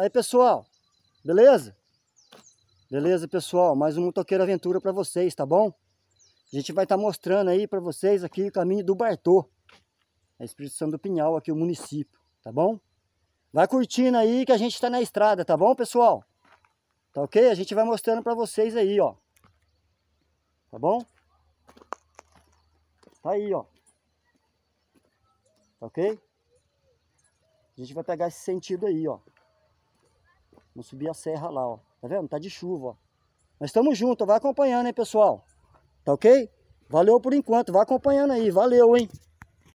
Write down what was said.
Aí, pessoal, beleza? Beleza, pessoal? Mais um Motoqueiro Aventura para vocês, tá bom? A gente vai estar tá mostrando aí para vocês aqui o caminho do Bartô. A expedição do Pinhal aqui, o município, tá bom? Vai curtindo aí que a gente está na estrada, tá bom, pessoal? Tá ok? A gente vai mostrando para vocês aí, ó. Tá bom? Tá aí, ó. Tá ok? A gente vai pegar esse sentido aí, ó. Vamos subir a serra lá, ó. Tá vendo? Tá de chuva, ó. Mas estamos junto, vai acompanhando, hein, pessoal? Tá ok? Valeu por enquanto, vai acompanhando aí, valeu, hein?